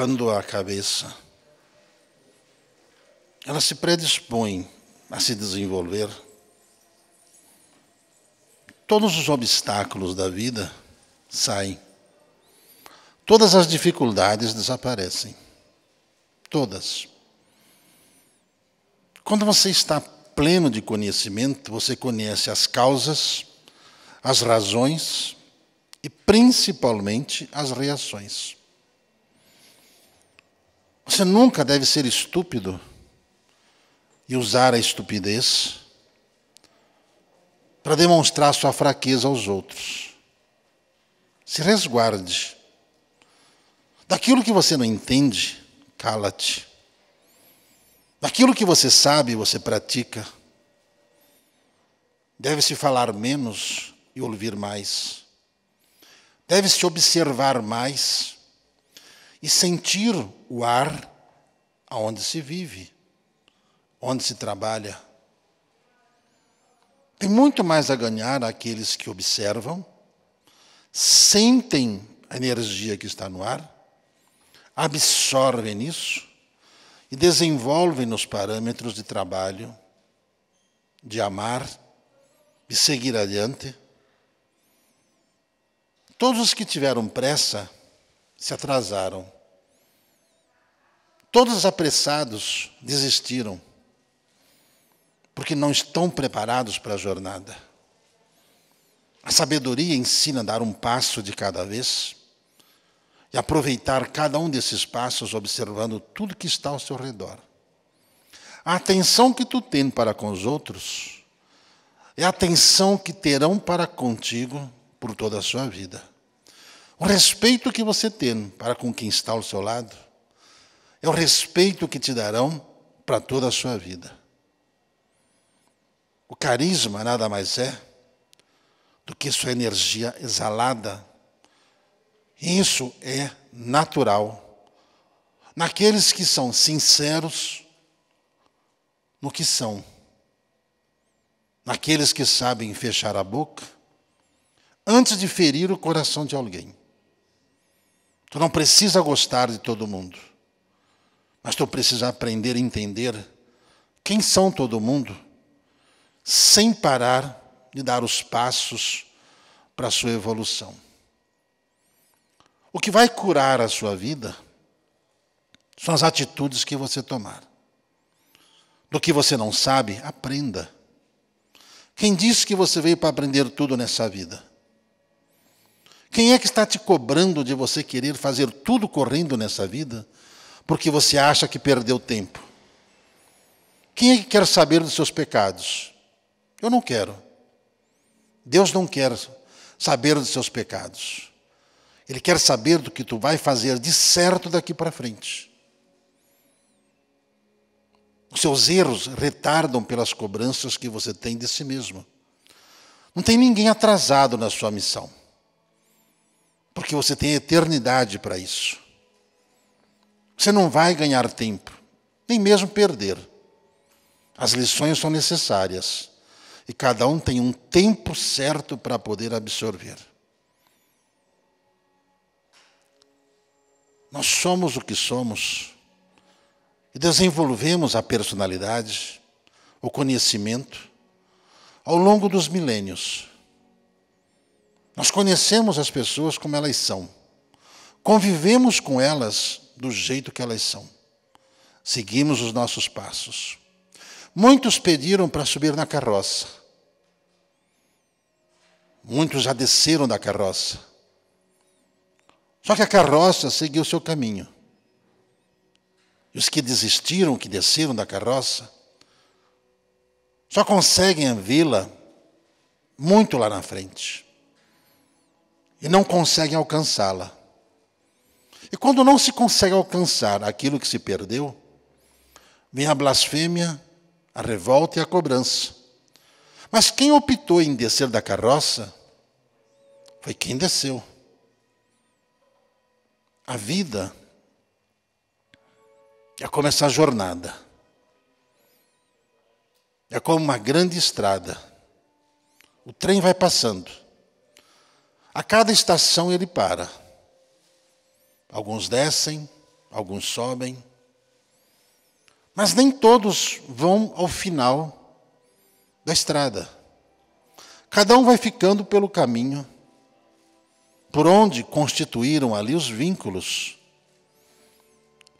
quando a cabeça ela se predispõe a se desenvolver, todos os obstáculos da vida saem. Todas as dificuldades desaparecem. Todas. Quando você está pleno de conhecimento, você conhece as causas, as razões e principalmente as reações. Você nunca deve ser estúpido e usar a estupidez para demonstrar sua fraqueza aos outros. Se resguarde. Daquilo que você não entende, cala-te. Daquilo que você sabe, você pratica. Deve-se falar menos e ouvir mais. Deve-se observar mais e sentir o ar aonde se vive, onde se trabalha. Tem muito mais a ganhar aqueles que observam, sentem a energia que está no ar, absorvem isso e desenvolvem nos parâmetros de trabalho, de amar, de seguir adiante. Todos os que tiveram pressa se atrasaram Todos os apressados desistiram, porque não estão preparados para a jornada. A sabedoria ensina a dar um passo de cada vez e aproveitar cada um desses passos observando tudo que está ao seu redor. A atenção que tu tens para com os outros é a atenção que terão para contigo por toda a sua vida. O respeito que você tem para com quem está ao seu lado é o respeito que te darão para toda a sua vida. O carisma nada mais é do que sua energia exalada. Isso é natural. Naqueles que são sinceros no que são, naqueles que sabem fechar a boca antes de ferir o coração de alguém. Tu não precisa gostar de todo mundo. Mas tu precisa aprender a entender quem são todo mundo, sem parar de dar os passos para a sua evolução. O que vai curar a sua vida são as atitudes que você tomar. Do que você não sabe, aprenda. Quem disse que você veio para aprender tudo nessa vida? Quem é que está te cobrando de você querer fazer tudo correndo nessa vida porque você acha que perdeu tempo. Quem é que quer saber dos seus pecados? Eu não quero. Deus não quer saber dos seus pecados. Ele quer saber do que tu vai fazer de certo daqui para frente. Os seus erros retardam pelas cobranças que você tem de si mesmo. Não tem ninguém atrasado na sua missão. Porque você tem eternidade para isso. Você não vai ganhar tempo, nem mesmo perder. As lições são necessárias e cada um tem um tempo certo para poder absorver. Nós somos o que somos e desenvolvemos a personalidade, o conhecimento, ao longo dos milênios. Nós conhecemos as pessoas como elas são, convivemos com elas do jeito que elas são. Seguimos os nossos passos. Muitos pediram para subir na carroça. Muitos já desceram da carroça. Só que a carroça seguiu seu caminho. E os que desistiram, que desceram da carroça, só conseguem vê-la muito lá na frente. E não conseguem alcançá-la. E quando não se consegue alcançar aquilo que se perdeu, vem a blasfêmia, a revolta e a cobrança. Mas quem optou em descer da carroça foi quem desceu. A vida é como essa jornada. É como uma grande estrada. O trem vai passando. A cada estação ele para. Alguns descem, alguns sobem. Mas nem todos vão ao final da estrada. Cada um vai ficando pelo caminho, por onde constituíram ali os vínculos.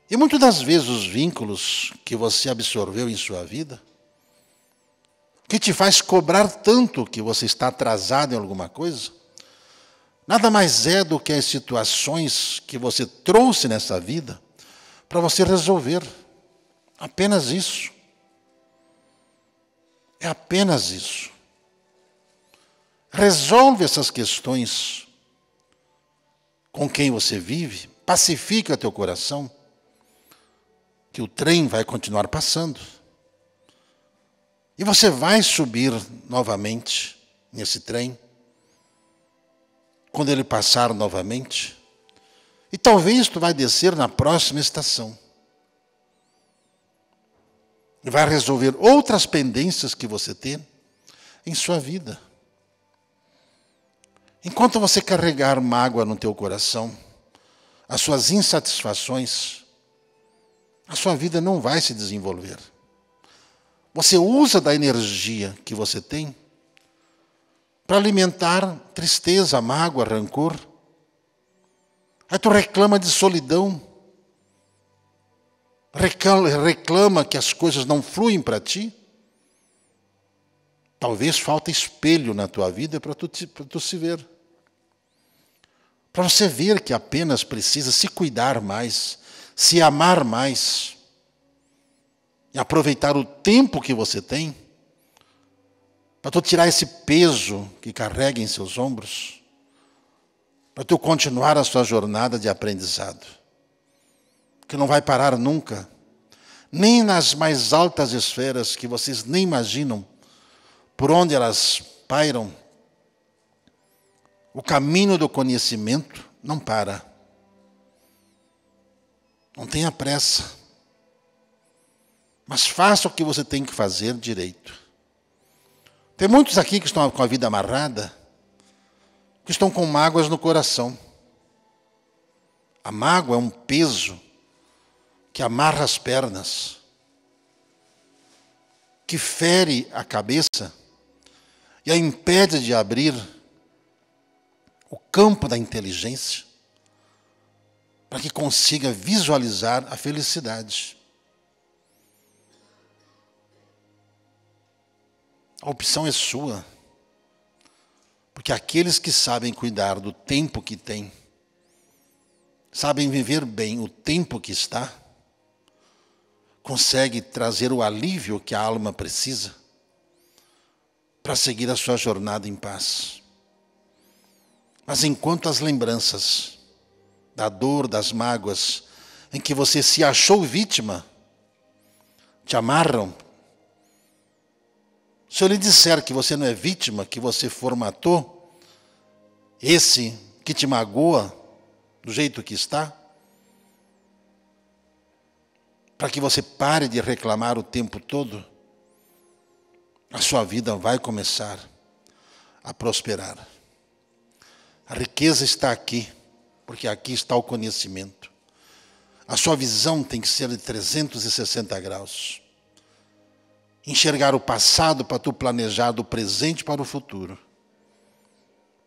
E muitas das vezes os vínculos que você absorveu em sua vida, que te faz cobrar tanto que você está atrasado em alguma coisa, Nada mais é do que as situações que você trouxe nessa vida para você resolver. Apenas isso. É apenas isso. Resolve essas questões com quem você vive, pacifica teu coração, que o trem vai continuar passando. E você vai subir novamente nesse trem quando ele passar novamente. E talvez tu vai descer na próxima estação. E vai resolver outras pendências que você tem em sua vida. Enquanto você carregar mágoa no teu coração, as suas insatisfações, a sua vida não vai se desenvolver. Você usa da energia que você tem para alimentar tristeza, mágoa, rancor. Aí tu reclama de solidão, reclama que as coisas não fluem para ti. Talvez falta espelho na tua vida para tu, tu se ver. Para você ver que apenas precisa se cuidar mais, se amar mais, e aproveitar o tempo que você tem para tu tirar esse peso que carrega em seus ombros, para tu continuar a sua jornada de aprendizado, que não vai parar nunca, nem nas mais altas esferas que vocês nem imaginam por onde elas pairam. O caminho do conhecimento não para. Não tenha pressa. Mas faça o que você tem que fazer direito. Tem muitos aqui que estão com a vida amarrada, que estão com mágoas no coração. A mágoa é um peso que amarra as pernas, que fere a cabeça e a impede de abrir o campo da inteligência para que consiga visualizar a felicidade. A opção é sua. Porque aqueles que sabem cuidar do tempo que têm, sabem viver bem o tempo que está, consegue trazer o alívio que a alma precisa para seguir a sua jornada em paz. Mas enquanto as lembranças da dor, das mágoas, em que você se achou vítima, te amarram, se eu lhe disser que você não é vítima, que você formatou, esse que te magoa do jeito que está, para que você pare de reclamar o tempo todo, a sua vida vai começar a prosperar. A riqueza está aqui, porque aqui está o conhecimento. A sua visão tem que ser de 360 graus enxergar o passado para tu planejar do presente para o futuro.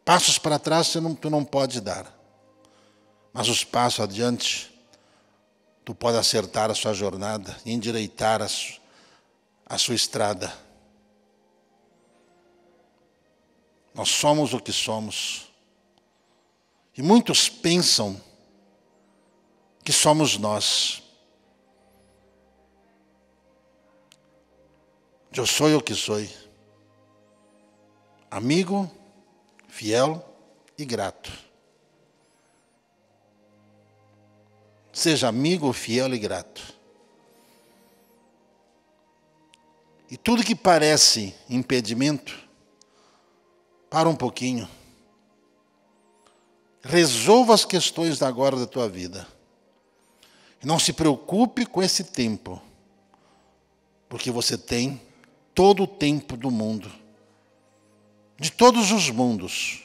Passos para trás tu não, tu não pode dar, mas os passos adiante tu pode acertar a sua jornada, endireitar a, su, a sua estrada. Nós somos o que somos. E muitos pensam que somos nós. Eu sou o que sou. Amigo, fiel e grato. Seja amigo, fiel e grato. E tudo que parece impedimento, para um pouquinho. Resolva as questões da agora da tua vida. Não se preocupe com esse tempo, porque você tem todo o tempo do mundo, de todos os mundos,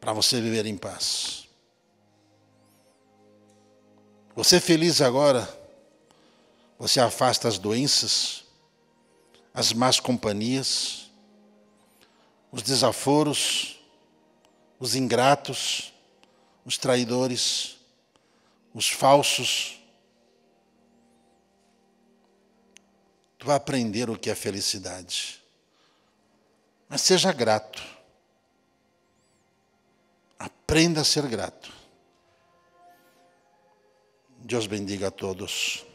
para você viver em paz. Você feliz agora, você afasta as doenças, as más companhias, os desaforos, os ingratos, os traidores, os falsos, tu vai aprender o que é felicidade. Mas seja grato. Aprenda a ser grato. Deus bendiga a todos.